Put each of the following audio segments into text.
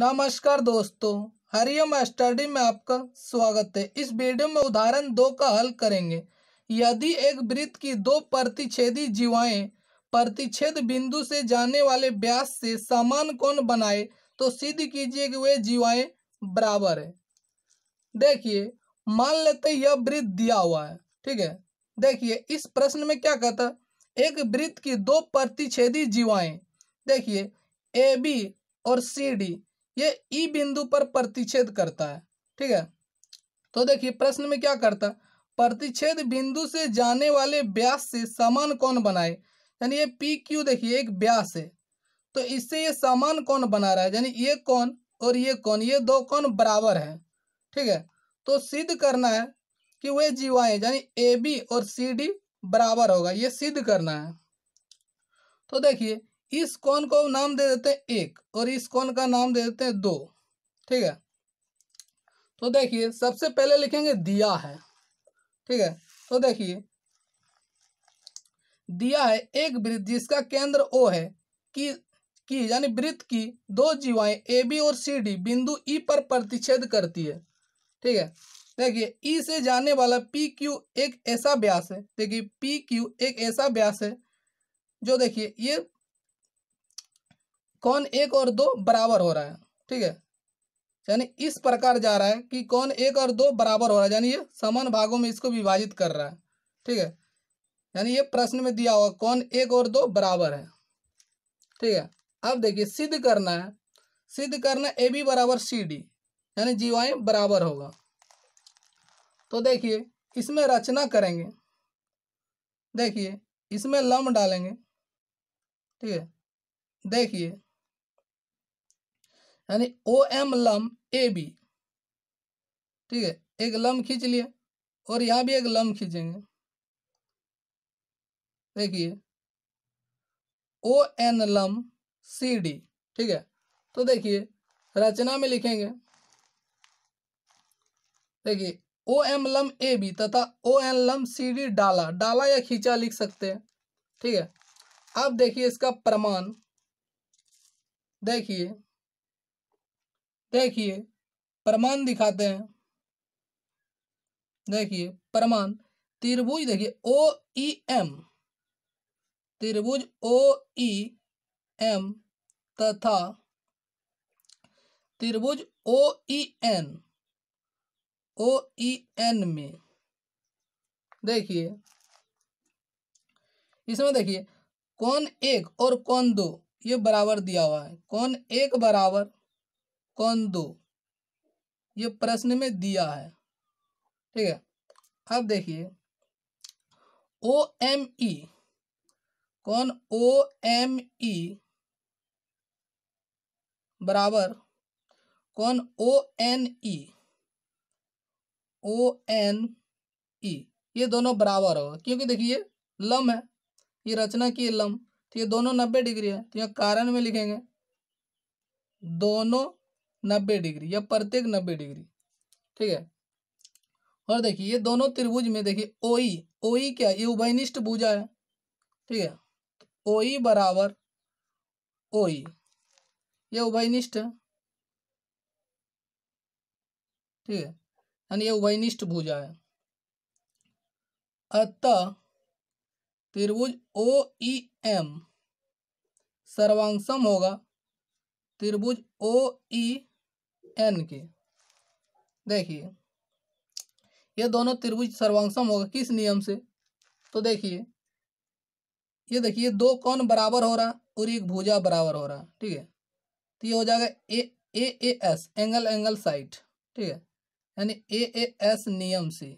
नमस्कार दोस्तों हरिओम स्टडी में आपका स्वागत है इस वीडियो में उदाहरण दो का हल करेंगे यदि एक वृत्त की दो प्रतिच्छेदी जीवाएं प्रतिच्छेद बिंदु से जाने वाले व्यास से समान कोण बनाए तो सिद्ध कीजिए कि वे जीवाएं बराबर है देखिए मान लेते यह वृत्त दिया हुआ है ठीक है देखिए इस प्रश्न में क्या कहता एक वृत्त की दो प्रतिच्छेदी जीवाएं देखिए ए बी और सी डी ये ई बिंदु पर प्रतिच्छेद करता है ठीक है तो देखिए प्रश्न में क्या करता है प्रतिच्छेद बिंदु से जाने वाले व्यास से समान कौन बनाए यानी ये पी क्यू देखिए एक व्यास है तो इससे ये समान कौन बना रहा है यानी ये कौन और ये कौन ये दो कौन बराबर है ठीक है तो सिद्ध करना है कि वे जीवाएं यानी ए बी और सी डी बराबर होगा ये सिद्ध करना है तो देखिए इस कौन को नाम दे देते हैं एक और इस कौन का नाम दे देते हैं दो ठीक है तो देखिए सबसे पहले लिखेंगे दिया है ठीक है तो देखिए दिया है एक वृत्त जिसका केंद्र ओ है कि की यानी वृत्त की दो जीवाएं ए बी और सी डी बिंदु ई पर प्रतिच्छेद करती है ठीक है देखिए ई से जाने वाला पी क्यू एक ऐसा व्यास है देखिए पी क्यू एक ऐसा व्यास है जो देखिए ये कौन एक और दो बराबर हो रहा है ठीक है यानी इस प्रकार जा रहा है कि कौन एक और दो बराबर हो रहा है यानी ये समान भागों में इसको विभाजित कर रहा है ठीक है यानी ये प्रश्न में दिया हुआ कौन एक और दो बराबर है ठीक है अब देखिए सिद्ध करना है सिद्ध करना ए बी बराबर सी डी यानी जीवाएं बराबर होगा तो देखिए इसमें रचना करेंगे देखिए इसमें लम डालेंगे ठीक है देखिए यानी ओ एम लम ए बी ठीक है एक लम खींच लिया और यहाँ भी एक लम खींचेंगे देखिए ओ एन लम सी डी ठीक है तो देखिए रचना में लिखेंगे देखिए ओ एम लम ए बी तथा ओ एन लम सी डी डाला डाला या खींचा लिख सकते हैं ठीक है अब देखिए इसका प्रमाण देखिए देखिए प्रमाण दिखाते हैं देखिए प्रमाण त्रिभुज देखिए ओ ई एम त्रिभुज ओ ई एम तथा त्रिभुज ओ E N O E N में देखिए इसमें देखिए कौन एक और कौन दो ये बराबर दिया हुआ है कौन एक बराबर कौन दो ये प्रश्न में दिया है ठीक है अब देखिए ओ एम ई कौन ओ एम ई बराबर कौन O N E O N E ये दोनों बराबर होगा क्योंकि देखिए लम है ये रचना की लम तो ये दोनों नब्बे डिग्री है तो यहाँ कारण में लिखेंगे दोनों नब्बे डिग्री या प्रत्येक नब्बे डिग्री ठीक है और देखिए ये दोनों त्रिभुज में देखिए ओई ओई e, e क्या ये उभयनिष्ठ भुजा है ठीक है ओई तो e बराबर ओई ये उभयनिष्ठ है ठीक है यानी ये उभयनिष्ठ भुजा है अतः त्रिभुज ओ ई एम सर्वांशम होगा त्रिभुज ओ ई एन के देखिए ये दोनों त्रिभुज सर्वांगसम होगा किस नियम से तो देखिए ये देखिए दो कौन बराबर हो रहा और एक भुजा बराबर हो रहा ठीक है तो ये हो जाएगा A A A S angle angle side ठीक है यानी ए ए एस नियम से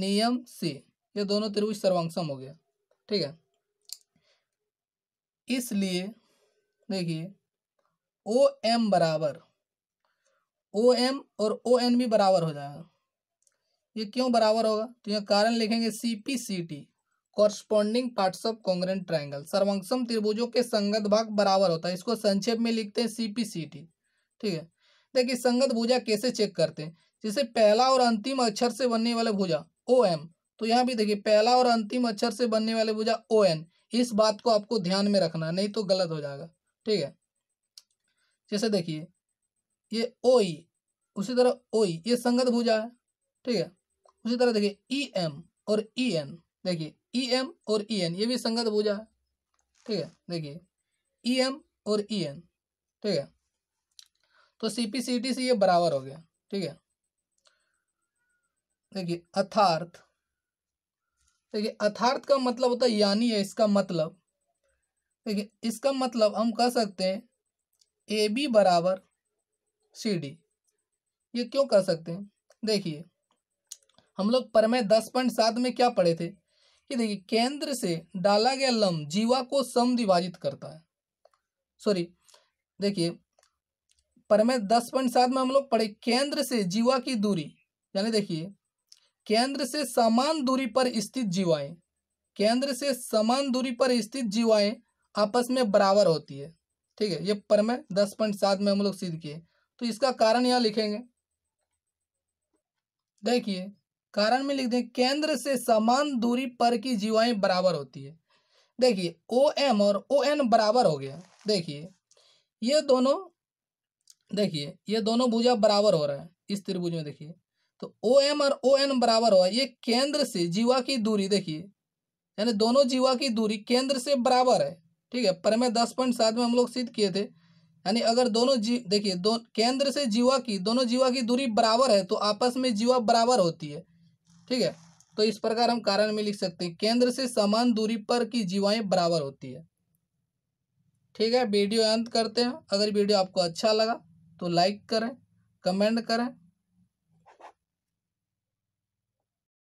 नियम से ये दोनों त्रिभुज सर्वांगसम हो गया ठीक है इसलिए देखिए ओ एम बराबर ओ एम और ओ एन भी बराबर हो जाएगा ये क्यों बराबर होगा तो यह कारण लिखेंगे C P C T corresponding parts of congruent triangle सर्वंक्षम त्रिभुजों के संगत भाग बराबर होता है इसको संक्षेप में लिखते हैं सी पी सी टी ठीक है देखिए संगत भुजा कैसे चेक करते हैं जैसे पहला और अंतिम अक्षर से बनने वाले भुजा ओ एम तो यहाँ भी देखिए पहला और अंतिम अक्षर से बनने वाले भुजा ओ एन इस बात को आपको ध्यान में रखना नहीं तो गलत हो जाएगा ठीक है जैसे देखिए ये ओई उसी तरह ओई ये संगत भुजा है ठीक है उसी तरह देखिए ई e एम और ई e एन देखिए ई e एम और ई एन ये भी संगत भुजा है ठीक है देखिए ई एम और ई एन ठीक है तो सी पी सी टी से ये बराबर हो गया ठीक है देखिए अथार्थ देखिए अथार्थ का मतलब होता है यानी है इसका मतलब देखिए इसका मतलब हम कह सकते हैं ए बी बराबर सी डी ये क्यों कर सकते हैं देखिए हम लोग परमय दस पॉइंट सात में क्या पढ़े थे कि देखिए केंद्र से डाला गया लम जीवा को सम विभाजित करता है सॉरी देखिए परमय दस पॉइंट सात में हम लोग पढ़े केंद्र से जीवा की दूरी यानी देखिए केंद्र से समान दूरी पर स्थित जीवाएं केंद्र से समान दूरी पर स्थित जीवाएं आपस में बराबर होती है ठीक है ये परमय दस पॉइंट सात में हम लोग सिद्ध किए तो इसका कारण यहां लिखेंगे देखिए कारण में लिख दें केंद्र से समान दूरी पर की जीवाएं बराबर होती है देखिए ओ एम और ओ एन बराबर हो गया देखिए ये दोनों देखिए ये दोनों भुजा बराबर हो रहा है इस त्रिभुज में देखिए तो ओ एम और ओ एन बराबर हुआ ये केंद्र से जीवा की दूरी देखिए यानी दोनों जीवा की दूरी केंद्र से बराबर है ठीक है पर में दस पॉइंट सात में हम लोग सिद्ध किए थे यानी अगर दोनों जीव देखिए दो केंद्र से जीवा की दोनों जीवा की दूरी बराबर है तो आपस में जीवा बराबर होती है ठीक है तो इस प्रकार हम कारण में लिख सकते हैं केंद्र से समान दूरी पर की जीवाएं बराबर होती है ठीक है वीडियो अंत करते हैं अगर वीडियो आपको अच्छा लगा तो लाइक करें कमेंट करें